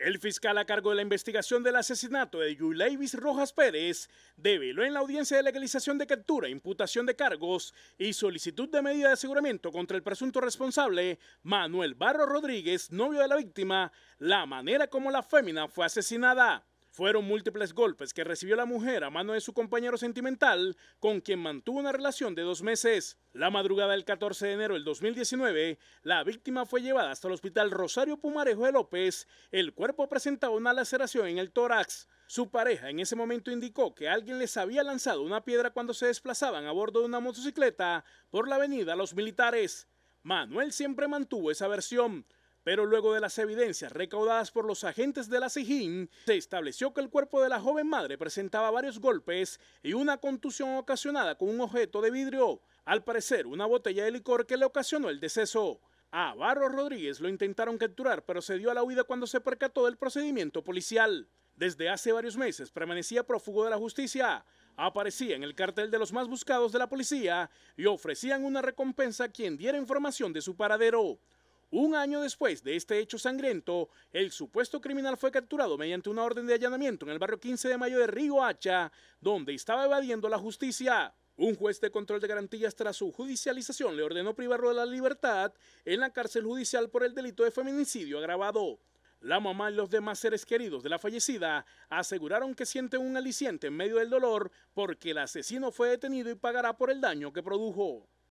El fiscal a cargo de la investigación del asesinato de Yuleivis Rojas Pérez develó en la audiencia de legalización de captura, imputación de cargos y solicitud de medida de aseguramiento contra el presunto responsable, Manuel Barro Rodríguez, novio de la víctima, la manera como la fémina fue asesinada. Fueron múltiples golpes que recibió la mujer a mano de su compañero sentimental, con quien mantuvo una relación de dos meses. La madrugada del 14 de enero del 2019, la víctima fue llevada hasta el hospital Rosario Pumarejo de López. El cuerpo presentaba una laceración en el tórax. Su pareja en ese momento indicó que alguien les había lanzado una piedra cuando se desplazaban a bordo de una motocicleta por la avenida Los Militares. Manuel siempre mantuvo esa versión. Pero luego de las evidencias recaudadas por los agentes de la SIJIN, se estableció que el cuerpo de la joven madre presentaba varios golpes y una contusión ocasionada con un objeto de vidrio, al parecer una botella de licor que le ocasionó el deceso. A Barro Rodríguez lo intentaron capturar, pero se dio a la huida cuando se percató del procedimiento policial. Desde hace varios meses permanecía prófugo de la justicia, aparecía en el cartel de los más buscados de la policía y ofrecían una recompensa a quien diera información de su paradero. Un año después de este hecho sangriento, el supuesto criminal fue capturado mediante una orden de allanamiento en el barrio 15 de Mayo de Río Hacha, donde estaba evadiendo la justicia. Un juez de control de garantías tras su judicialización le ordenó privarlo de la libertad en la cárcel judicial por el delito de feminicidio agravado. La mamá y los demás seres queridos de la fallecida aseguraron que sienten un aliciente en medio del dolor porque el asesino fue detenido y pagará por el daño que produjo.